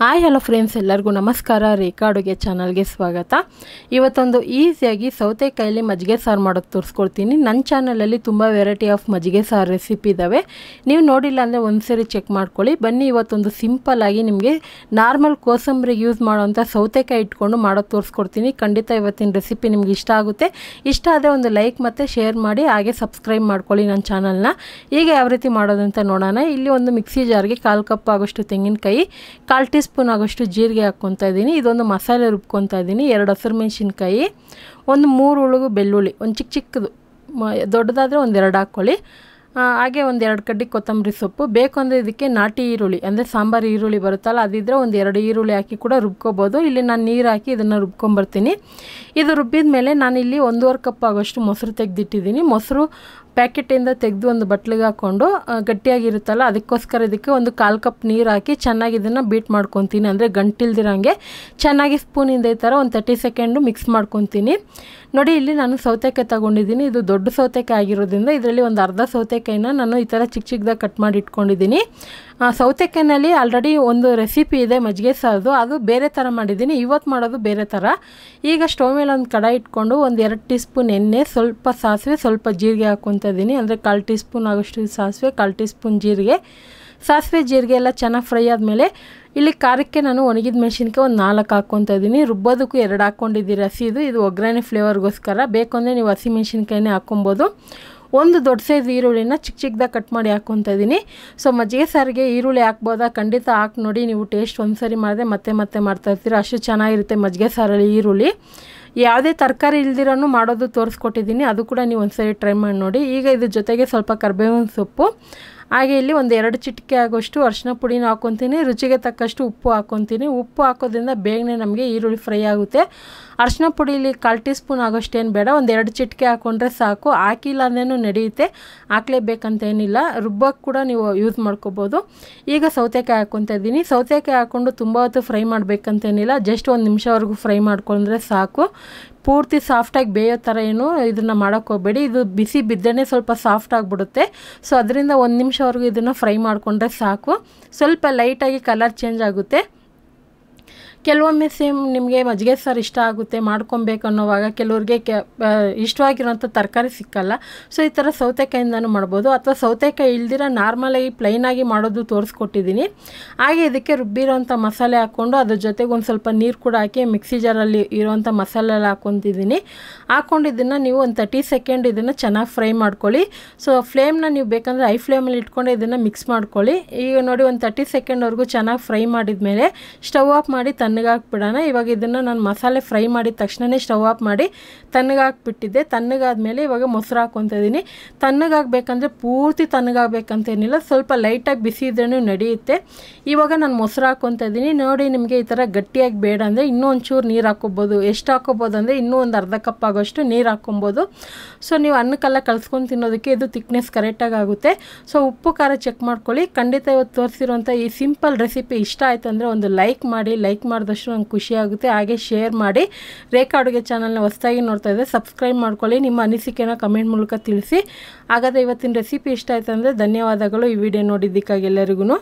hi hello friends ಎಲ್ಲರಿಗೂ ನಮಸ್ಕಾರ ರೇಖಾ ಅಡುಗೆ ಚಾನಲ್ಗೆ ಸ್ವಾಗತ ಇವತ್ತೊಂದು ಈಸಿಯಾಗಿ ಸೌತೆಕಾಯಲ್ಲಿ ಮಜ್ಜಿಗೆ ಸಾರು ಮಾಡೋದು ತೋರಿಸ್ಕೊಡ್ತೀನಿ ನನ್ನ ಚಾನಲಲ್ಲಿ ತುಂಬ ವೆರೈಟಿ ಆಫ್ ಮಜ್ಜಿಗೆ ಸಾರು ರೆಸಿಪಿ ಇದ್ದಾವೆ ನೀವು ನೋಡಿಲ್ಲ ಅಂದರೆ ಒಂದು ಸರಿ ಚೆಕ್ ಮಾಡ್ಕೊಳ್ಳಿ ಬನ್ನಿ ಇವತ್ತೊಂದು ಸಿಂಪಲ್ಲಾಗಿ ನಿಮಗೆ ನಾರ್ಮಲ್ ಕೋಸಂಬರಿಗೆ ಯೂಸ್ ಮಾಡೋವಂಥ ಸೌತೆಕಾಯಿ ಇಟ್ಕೊಂಡು ಮಾಡೋದು ತೋರಿಸ್ಕೊಡ್ತೀನಿ ಖಂಡಿತ ಇವತ್ತಿನ ರೆಸಿಪಿ ನಿಮ್ಗೆ ಇಷ್ಟ ಆಗುತ್ತೆ ಇಷ್ಟ ಆದರೆ ಒಂದು ಲೈಕ್ ಮತ್ತು ಶೇರ್ ಮಾಡಿ ಹಾಗೆ ಸಬ್ಸ್ಕ್ರೈಬ್ ಮಾಡ್ಕೊಳ್ಳಿ ನನ್ನ ಚಾನಲ್ನ ಈಗ ಯಾವ ರೀತಿ ಮಾಡೋದಂತ ನೋಡೋಣ ಇಲ್ಲಿ ಒಂದು ಮಿಕ್ಸಿ ಜಾರ್ಗೆ ಕಾಲು ಕಪ್ ಆಗೋಷ್ಟು ತೆಂಗಿನಕಾಯಿ ಕಾಲು ಟೀ ಸ್ಪೂನ್ ಆಗೋಷ್ಟು ಜೀರಿಗೆ ಹಾಕ್ಕೊತಾ ಇದ್ದೀನಿ ಇದೊಂದು ಮಸಾಲೆ ರುಬ್ಕೊತಾ ಇದ್ದೀನಿ ಎರಡು ಹಸಿರು ಮೆಣಸಿನ್ಕಾಯಿ ಒಂದು ಮೂರು ಉಳುಗು ಬೆಳ್ಳುಳ್ಳಿ ಒಂದು ಚಿಕ್ಕ ಚಿಕ್ಕದು ದೊಡ್ಡದಾದರೆ ಒಂದೆರಡು ಹಾಕ್ಕೊಳ್ಳಿ ಹಾಗೆ ಒಂದು ಎರಡು ಕಡ್ಡಿ ಕೊತ್ತಂಬರಿ ಸೊಪ್ಪು ಬೇಕು ಅಂದರೆ ಇದಕ್ಕೆ ನಾಟಿ ಈರುಳ್ಳಿ ಅಂದರೆ ಸಾಂಬಾರು ಈರುಳ್ಳಿ ಬರುತ್ತಲ್ಲ ಅದಿದ್ದರೆ ಒಂದು ಎರಡು ಈರುಳ್ಳಿ ಹಾಕಿ ಕೂಡ ರುಬ್ಕೋಬೋದು ಇಲ್ಲಿ ನಾನು ನೀರು ಹಾಕಿ ಇದನ್ನು ರುಬ್ಕೊಂಬರ್ತೀನಿ ಇದು ರುಬ್ಬಿದ ಮೇಲೆ ನಾನಿಲ್ಲಿ ಒಂದೂವರೆ ಕಪ್ ಆಗೋಷ್ಟು ಮೊಸರು ತೆಗೆದಿಟ್ಟಿದ್ದೀನಿ ಮೊಸರು ಪ್ಯಾಕೆಟಿಂದ ತೆಗೆದು ಒಂದು ಬಟ್ಲಿಗೆ ಹಾಕ್ಕೊಂಡು ಗಟ್ಟಿಯಾಗಿರುತ್ತಲ್ಲ ಅದಕ್ಕೋಸ್ಕರ ಇದಕ್ಕೆ ಒಂದು ಕಾಲು ಕಪ್ ನೀರು ಹಾಕಿ ಚೆನ್ನಾಗಿ ಇದನ್ನು ಬೀಟ್ ಮಾಡ್ಕೊತೀನಿ ಅಂದರೆ ಗಂಟಿಲ್ದಿರೋಂಗೆ ಚೆನ್ನಾಗಿ ಸ್ಪೂನಿಂದ ಈ ಥರ ಒಂದು ತರ್ಟಿ ಸೆಕೆಂಡು ಮಿಕ್ಸ್ ಮಾಡ್ಕೊತೀನಿ ನೋಡಿ ಇಲ್ಲಿ ನಾನು ಸೌತೆಕಾಯಿ ತಗೊಂಡಿದ್ದೀನಿ ಇದು ದೊಡ್ಡ ಸೌತೆಕಾಯಿ ಆಗಿರೋದ್ರಿಂದ ಇದರಲ್ಲಿ ಒಂದು ಅರ್ಧ ಸೌತೆಕಾಯಿನ ನಾನು ಈ ಥರ ಚಿಕ್ಕ ಚಿಕ್ಕದಾಗ ಕಟ್ ಮಾಡಿ ಇಟ್ಕೊಂಡಿದ್ದೀನಿ ಸೌತೆಕಾಯಿನಲ್ಲಿ ಆಲ್ರೆಡಿ ಒಂದು ರೆಸಿಪಿ ಇದೆ ಮಜ್ಜಿಗೆ ಸಾರದು ಅದು ಬೇರೆ ಥರ ಮಾಡಿದ್ದೀನಿ ಇವತ್ತು ಮಾಡೋದು ಬೇರೆ ಥರ ಈಗ ಸ್ಟವ್ ಮೇಲೆ ಒಂದು ಕಡಾಯಿ ಇಟ್ಕೊಂಡು ಒಂದು ಎರಡು ಟೀ ಸ್ಪೂನ್ ಎಣ್ಣೆ ಸ್ವಲ್ಪ ಸಾಸಿವೆ ಸ್ವಲ್ಪ ಜೀರಿಗೆ ಹಾಕೊತೀನಿ ಇದ್ದೀನಿ ಅಂದರೆ ಕಾಲು ಟೀ ಸ್ಪೂನ್ ಆಗೋಷ್ಟು ಸಾಸಿವೆ ಕಾಲು ಟೀ ಸ್ಪೂನ್ ಜೀರಿಗೆ ಸಾಸಿವೆ ಜೀರಿಗೆ ಎಲ್ಲ ಚೆನ್ನಾಗಿ ಫ್ರೈ ಆದಮೇಲೆ ಇಲ್ಲಿ ಖಾರಕ್ಕೆ ನಾನು ಒಣಗಿದ ಮೆಣಸಿನ್ಕಾಯಿ ಒಂದು ನಾಲ್ಕು ಹಾಕ್ಕೊತ ಇದ್ದೀನಿ ರುಬ್ಬೋದಕ್ಕೂ ಎರಡು ಹಾಕ್ಕೊಂಡಿದ್ದೀರಿ ಹಸಿದು ಇದು ಒಗ್ಗರಣೆ ಫ್ಲೇವರ್ಗೋಸ್ಕರ ಬೇಕು ಅಂದರೆ ನೀವು ಹಸಿ ಮೆಣಸಿನ್ಕಾಯಿನೇ ಹಾಕ್ಕೊಬೋದು ಒಂದು ದೊಡ್ಡ ಸೈಜ್ ಈರುಳ್ಳಿನ ಚಿಕ್ಕ ಚಿಕ್ಕದಾಗ ಕಟ್ ಮಾಡಿ ಹಾಕ್ಕೊತ ಇದ್ದೀನಿ ಸೊ ಮಜ್ಜಿಗೆ ಸಾರಿಗೆ ಈರುಳ್ಳಿ ಹಾಕ್ಬೋದಾ ಖಂಡಿತ ಹಾಕಿ ನೋಡಿ ನೀವು ಟೇಸ್ಟ್ ಒಂದು ಸರಿ ಮಾಡಿದೆ ಮತ್ತೆ ಮತ್ತೆ ಮಾಡ್ತಾ ಇರ್ತೀರ ಅಷ್ಟು ಚೆನ್ನಾಗಿರುತ್ತೆ ಮಜ್ಜಿಗೆ ಸಾರಲ್ಲಿ ಈರುಳ್ಳಿ ಯಾವುದೇ ತರಕಾರಿ ಇಲ್ದಿರೋನು ಮಾಡೋದು ತೋರಿಸ್ಕೊಟ್ಟಿದ್ದೀನಿ ಅದು ಕೂಡ ನೀವು ಒಂದು ಸರಿ ಟ್ರೈ ಮಾಡಿ ನೋಡಿ ಈಗ ಇದ್ರ ಜೊತೆಗೆ ಸ್ವಲ್ಪ ಕರ್ಬೇವಿನ ಸೊಪ್ಪು ಹಾಗೆ ಇಲ್ಲಿ ಒಂದು ಎರಡು ಚಿಟಿಕೆ ಆಗೋಷ್ಟು ಅರ್ಶಿನ ಪುಡಿನ ಹಾಕ್ಕೊತೀನಿ ರುಚಿಗೆ ತಕ್ಕಷ್ಟು ಉಪ್ಪು ಹಾಕ್ಕೊತೀನಿ ಉಪ್ಪು ಹಾಕೋದ್ರಿಂದ ಬೇಗನೆ ನಮಗೆ ಈರುಳ್ಳಿ ಫ್ರೈ ಆಗುತ್ತೆ ಅರ್ಶಿನ ಪುಡಿಲಿ ಕಾಲು ಟೀ ಸ್ಪೂನ್ ಆಗೋಷ್ಟೇನು ಬೇಡ ಒಂದು ಎರಡು ಚಿಟಿಕೆ ಹಾಕ್ಕೊಂಡ್ರೆ ಸಾಕು ಹಾಕಿಲ್ಲ ಅಂದೇನು ನಡೆಯುತ್ತೆ ಹಾಕ್ಲೇಬೇಕಂತೇನಿಲ್ಲ ರುಬ್ಬಕ್ಕೆ ಕೂಡ ನೀವು ಯೂಸ್ ಮಾಡ್ಕೋಬೋದು ಈಗ ಸೌತೆಕಾಯಿ ಹಾಕೊತ ಇದ್ದೀನಿ ಸೌತೆಕಾಯಿ ಹಾಕ್ಕೊಂಡು ತುಂಬ ಹೊತ್ತು ಫ್ರೈ ಮಾಡಬೇಕಂತೇನಿಲ್ಲ ಜಸ್ಟ್ ಒಂದು ನಿಮಿಷವರೆಗೂ ಫ್ರೈ ಮಾಡ್ಕೊಂಡ್ರೆ ಸಾಕು ಪೂರ್ತಿ ಸಾಫ್ಟಾಗಿ ಬೇಯೋ ಥರ ಏನು ಇದನ್ನು ಮಾಡೋಕ್ಕೆ ಹೋಗಬೇಡಿ ಇದು ಬಿಸಿ ಬಿದ್ದೇ ಸ್ವಲ್ಪ ಸಾಫ್ಟ್ ಆಗಿಬಿಡುತ್ತೆ ಸೊ ಅದರಿಂದ ಒಂದು ನಿಮಿಷವರೆಗೂ ಇದನ್ನು ಫ್ರೈ ಮಾಡಿಕೊಂಡ್ರೆ ಸಾಕು ಸ್ವಲ್ಪ ಲೈಟಾಗಿ ಕಲರ್ ಚೇಂಜ್ ಆಗುತ್ತೆ ಕೆಲವೊಮ್ಮೆ ಸೇಮ್ ನಿಮಗೆ ಮಜ್ಜಿಗೆ ಸಾರು ಇಷ್ಟ ಆಗುತ್ತೆ ಮಾಡ್ಕೊಬೇಕು ಅನ್ನೋವಾಗ ಕೆಲವ್ರಿಗೆ ಕೆ ಇಷ್ಟವಾಗಿರೋಂಥ ತರಕಾರಿ ಸಿಕ್ಕಲ್ಲ ಸೊ ಈ ಥರ ಸೌತೆಕಾಯಿಂದನೂ ಮಾಡ್ಬೋದು ಅಥವಾ ಸೌತೆಕಾಯಿ ಇಲ್ದಿರ ನಾರ್ಮಲಾಗಿ ಪ್ಲೈನಾಗಿ ಮಾಡೋದು ತೋರಿಸ್ಕೊಟ್ಟಿದ್ದೀನಿ ಹಾಗೆ ಇದಕ್ಕೆ ರುಬ್ಬಿರೋಂಥ ಮಸಾಲೆ ಹಾಕ್ಕೊಂಡು ಅದ್ರ ಜೊತೆಗೆ ಒಂದು ಸ್ವಲ್ಪ ನೀರು ಕೂಡ ಹಾಕಿ ಮಿಕ್ಸಿ ಜಾರಲ್ಲಿ ಇರೋವಂಥ ಮಸಾಲೆ ಎಲ್ಲ ಹಾಕೊತಿದ್ದೀನಿ ಹಾಕ್ಕೊಂಡು ನೀವು ಒಂದು ತರ್ಟಿ ಸೆಕೆಂಡ್ ಇದನ್ನು ಚೆನ್ನಾಗಿ ಫ್ರೈ ಮಾಡ್ಕೊಳ್ಳಿ ಸೊ ಫ್ಲೇಮ್ನ ನೀವು ಬೇಕಂದರೆ ಐ ಫ್ಲೇಮಲ್ಲಿ ಇಟ್ಕೊಂಡು ಇದನ್ನು ಮಿಕ್ಸ್ ಮಾಡ್ಕೊಳ್ಳಿ ಈಗ ನೋಡಿ ಒಂದು ತರ್ಟಿ ಸೆಕೆಂಡ್ವರೆಗೂ ಚೆನ್ನಾಗಿ ಫ್ರೈ ಮಾಡಿದ ಮೇಲೆ ಸ್ಟವ್ ಆಫ್ ಮಾಡಿ ತನ್ನ ತಣ್ಣಗಾಕ್ಬಿಡೋಣ ಇವಾಗ ಇದನ್ನು ನಾನು ಮಸಾಲೆ ಫ್ರೈ ಮಾಡಿದ ತಕ್ಷಣನೇ ಸ್ಟವ್ ಆಫ್ ಮಾಡಿ ತಣ್ಣಗಾಕ್ಬಿಟ್ಟಿದ್ದೆ ತಣ್ಣಗಾದ್ಮೇಲೆ ಇವಾಗ ಮೊಸರು ಹಾಕ್ಕೊತ ಇದ್ದೀನಿ ತಣ್ಣಗಾಗಬೇಕಂದ್ರೆ ಪೂರ್ತಿ ತಣ್ಣಗಾಗಬೇಕಂತೇನಿಲ್ಲ ಸ್ವಲ್ಪ ಲೈಟಾಗಿ ಬಿಸಿ ಇದ್ರೂ ನಡೆಯುತ್ತೆ ಇವಾಗ ನಾನು ಮೊಸರು ಹಾಕ್ಕೊತ ಇದ್ದೀನಿ ನೋಡಿ ನಿಮಗೆ ಈ ಥರ ಗಟ್ಟಿಯಾಗಿ ಬೇಡ ಅಂದರೆ ಇನ್ನೂ ಒಂಚೂರು ನೀರು ಹಾಕ್ಕೊಬೋದು ಎಷ್ಟು ಹಾಕೋಬೋದು ಅಂದರೆ ಇನ್ನೂ ಒಂದು ಅರ್ಧ ಕಪ್ ಆಗೋಷ್ಟು ನೀರು ಹಾಕ್ಕೊಬೋದು ಸೊ ನೀವು ಅನ್ನಕ್ಕೆಲ್ಲ ಕಲ್ಸ್ಕೊಂಡು ತಿನ್ನೋದಕ್ಕೆ ಇದು ತಿಕ್ನೆಸ್ ಕರೆಕ್ಟಾಗಿ ಆಗುತ್ತೆ ಸೊ ಉಪ್ಪು ಖಾರ ಚೆಕ್ ಮಾಡ್ಕೊಳ್ಳಿ ಖಂಡಿತ ಇವತ್ತು ತೋರಿಸಿರುವಂಥ ಈ ಸಿಂಪಲ್ ರೆಸಿಪಿ ಇಷ್ಟ ಆಯ್ತು ಅಂದರೆ ಒಂದು ಲೈಕ್ ಮಾಡಿ ಲೈಕ್ ಮಾಡಿದ ನೋಡಿದಷ್ಟು ನಂಗೆ ಖುಷಿಯಾಗುತ್ತೆ ಹಾಗೆ ಶೇರ್ ಮಾಡಿ ರೇಖಾ ಅಡುಗೆ ಚಾನಲ್ನ ಹೊಸದಾಗಿ ನೋಡ್ತಾ ಇದ್ದರೆ ಸಬ್ಸ್ಕ್ರೈಬ್ ಮಾಡ್ಕೊಳ್ಳಿ ನಿಮ್ಮ ಅನಿಸಿಕೆನ ಕಮೆಂಟ್ ಮೂಲಕ ತಿಳಿಸಿ ಹಾಗಾದರೆ ಇವತ್ತಿನ ರೆಸಿಪಿ ಇಷ್ಟ ಆಯಿತು ಅಂದರೆ ಧನ್ಯವಾದಗಳು ಈ ವಿಡಿಯೋ ನೋಡಿದ್ದಕ್ಕಾಗಿ ಎಲ್ಲರಿಗೂ